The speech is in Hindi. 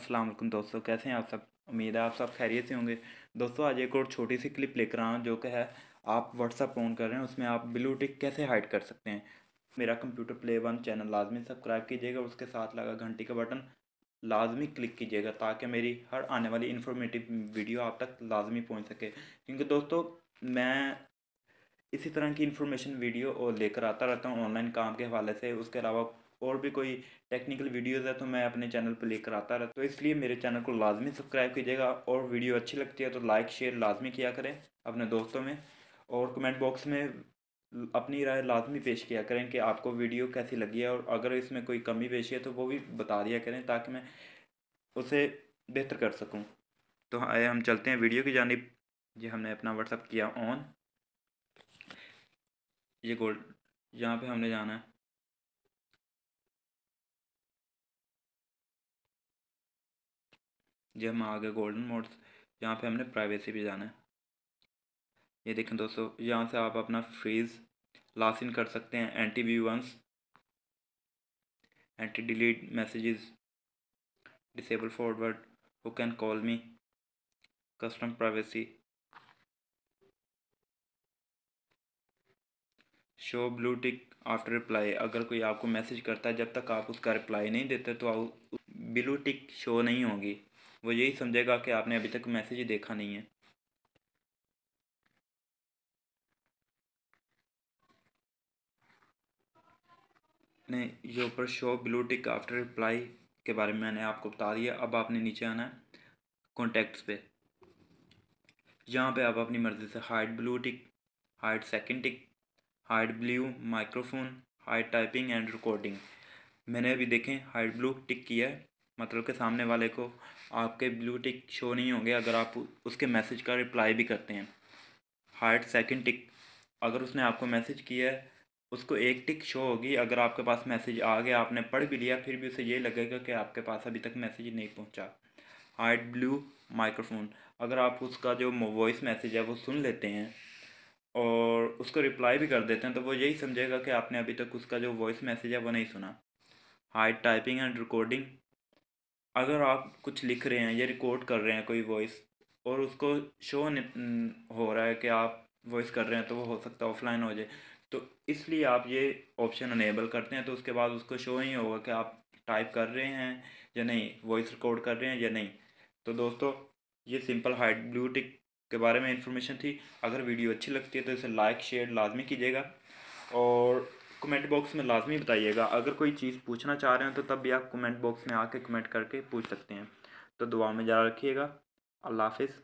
अस्सलाम वालेकुम दोस्तों कैसे हैं आप सब उम्मीद है आप सब खैरियत से होंगे दोस्तों आज एक और छोटी सी क्लिप लेकर आया हूँ जो कि है आप व्हाट्सअप ऑन कर रहे हैं उसमें आप ब्लू टिक कैसे हाइड कर सकते हैं मेरा कंप्यूटर प्ले वन चैनल लाजमी सब्सक्राइब कीजिएगा उसके साथ लगा घंटी का बटन लाजमी क्लिक कीजिएगा ताकि मेरी हर आने वाली इन्फॉर्मेटिव वीडियो आप तक लाजमी पहुँच सके क्योंकि दोस्तों मैं इसी तरह की इन्फॉर्मेशन वीडियो और लेकर आता रहता हूँ ऑनलाइन काम के हवाले से उसके अलावा और भी कोई टेक्निकल वीडियोज़ है तो मैं अपने चैनल पर लेकर आता रहता तो इसलिए मेरे चैनल को लाजमी सब्सक्राइब कीजिएगा और वीडियो अच्छी लगती है तो लाइक शेयर लाजमी किया करें अपने दोस्तों में और कमेंट बॉक्स में अपनी राय लाजमी पेश किया करें कि आपको वीडियो कैसी लगी है और अगर इसमें कोई कमी पेशी है तो वो भी बता दिया करें ताकि मैं उसे बेहतर कर सकूँ तो आए हम चलते हैं वीडियो की जानब ये हमने अपना व्हाट्सअप किया ऑन ये गोल्ड यहाँ पे हमने जाना है ये हम आ गए गोल्डन मोड्स यहाँ पे हमने प्राइवेसी भी जाना है ये देखें दोस्तों यहाँ से आप अपना फ्रीज लास इन कर सकते हैं anti view once anti delete messages disable forward who can call me custom privacy show blue tick after reply अगर कोई आपको मैसेज करता है जब तक आप उसका रिप्लाई नहीं देते तो ब्लू टिक शो नहीं होगी वो यही समझेगा कि आपने अभी तक मैसेज ही देखा नहीं है नहीं ये ऊपर show blue tick after reply के बारे में मैंने आपको बता दिया अब आपने नीचे आना है कॉन्टैक्ट्स पे यहाँ पे आप अपनी मर्ज़ी से hide blue tick hide second tick hide blue microphone hide typing and recording मैंने अभी देखें हाइट ब्लू टिक किया है मतलब के सामने वाले को आपके ब्लू टिक शो नहीं होंगे अगर आप उसके मैसेज का रिप्लाई भी करते हैं हार्ट सेकंड टिक अगर उसने आपको मैसेज किया है उसको एक टिक शो होगी अगर आपके पास मैसेज आ गया आपने पढ़ भी लिया फिर भी उसे ये लगेगा कि आपके पास अभी तक मैसेज नहीं पहुंचा हार्ट ब्लू माइक्रोफोन अगर आप उसका जो वॉइस मैसेज है वो सुन लेते हैं और उसको रिप्लाई भी कर देते हैं तो वो यही समझेगा कि आपने अभी तक उसका जो वॉइस मैसेज है वो नहीं सुना हार्ड टाइपिंग एंड रिकॉर्डिंग अगर आप कुछ लिख रहे हैं या रिकॉर्ड कर रहे हैं कोई वॉइस और उसको शो हो रहा है कि आप वॉइस कर रहे हैं तो वो हो सकता है ऑफलाइन हो जाए तो इसलिए आप ये ऑप्शन अनेबल करते हैं तो उसके बाद उसको शो ही होगा कि आप टाइप कर रहे हैं या नहीं वॉइस रिकॉर्ड कर रहे हैं या नहीं तो दोस्तों ये सिंपल हाइट ब्लू टिक के बारे में इंफॉर्मेशन थी अगर वीडियो अच्छी लगती है तो इसे लाइक शेयर लाजमी कीजिएगा और कमेंट बॉक्स में लाजमी बताइएगा अगर कोई चीज़ पूछना चाह रहे हो तो तब भी आप कमेंट बॉक्स में आके कमेंट करके पूछ सकते हैं तो दुआ में ज़्यादा रखिएगा अल्लाह हाफिज़